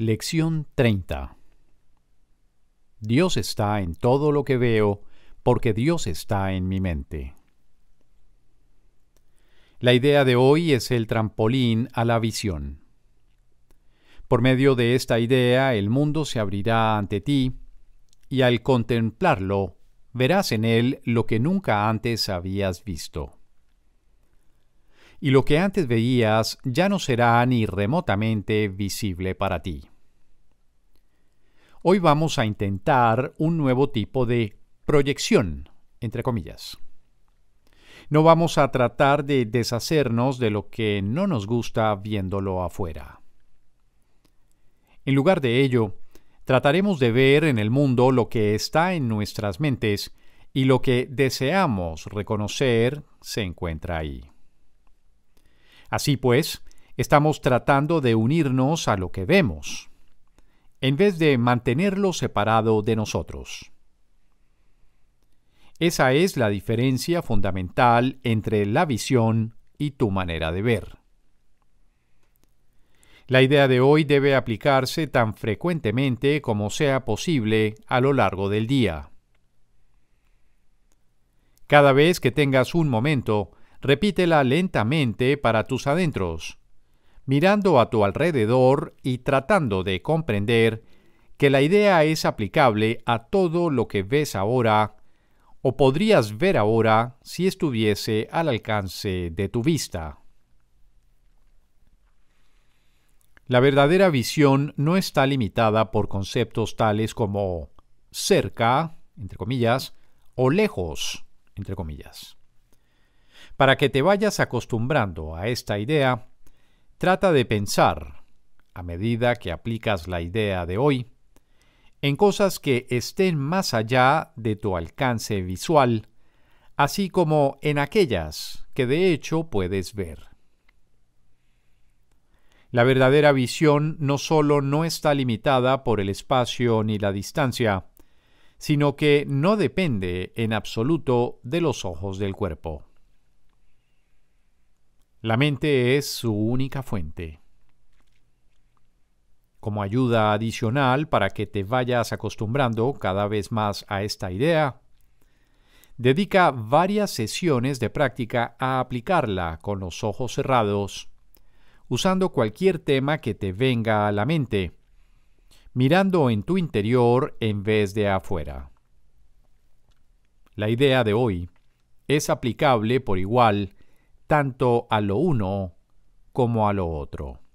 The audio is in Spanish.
Lección 30 Dios está en todo lo que veo, porque Dios está en mi mente. La idea de hoy es el trampolín a la visión. Por medio de esta idea el mundo se abrirá ante ti, y al contemplarlo verás en él lo que nunca antes habías visto y lo que antes veías ya no será ni remotamente visible para ti. Hoy vamos a intentar un nuevo tipo de proyección, entre comillas. No vamos a tratar de deshacernos de lo que no nos gusta viéndolo afuera. En lugar de ello, trataremos de ver en el mundo lo que está en nuestras mentes y lo que deseamos reconocer se encuentra ahí. Así pues, estamos tratando de unirnos a lo que vemos, en vez de mantenerlo separado de nosotros. Esa es la diferencia fundamental entre la visión y tu manera de ver. La idea de hoy debe aplicarse tan frecuentemente como sea posible a lo largo del día. Cada vez que tengas un momento, Repítela lentamente para tus adentros, mirando a tu alrededor y tratando de comprender que la idea es aplicable a todo lo que ves ahora o podrías ver ahora si estuviese al alcance de tu vista. La verdadera visión no está limitada por conceptos tales como cerca, entre comillas, o lejos, entre comillas. Para que te vayas acostumbrando a esta idea, trata de pensar, a medida que aplicas la idea de hoy, en cosas que estén más allá de tu alcance visual, así como en aquellas que de hecho puedes ver. La verdadera visión no solo no está limitada por el espacio ni la distancia, sino que no depende en absoluto de los ojos del cuerpo. La mente es su única fuente. Como ayuda adicional para que te vayas acostumbrando cada vez más a esta idea, dedica varias sesiones de práctica a aplicarla con los ojos cerrados, usando cualquier tema que te venga a la mente, mirando en tu interior en vez de afuera. La idea de hoy es aplicable por igual tanto a lo uno como a lo otro.